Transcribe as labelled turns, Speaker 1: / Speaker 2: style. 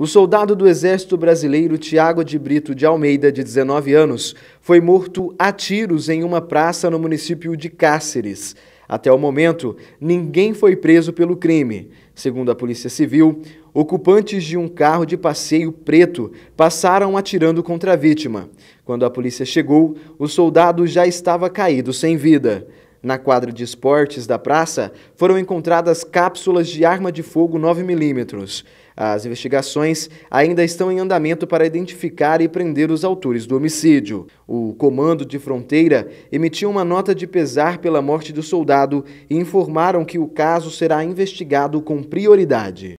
Speaker 1: O soldado do Exército Brasileiro Tiago de Brito de Almeida, de 19 anos, foi morto a tiros em uma praça no município de Cáceres. Até o momento, ninguém foi preso pelo crime. Segundo a Polícia Civil, ocupantes de um carro de passeio preto passaram atirando contra a vítima. Quando a polícia chegou, o soldado já estava caído sem vida. Na quadra de esportes da praça, foram encontradas cápsulas de arma de fogo 9mm. As investigações ainda estão em andamento para identificar e prender os autores do homicídio. O Comando de Fronteira emitiu uma nota de pesar pela morte do soldado e informaram que o caso será investigado com prioridade.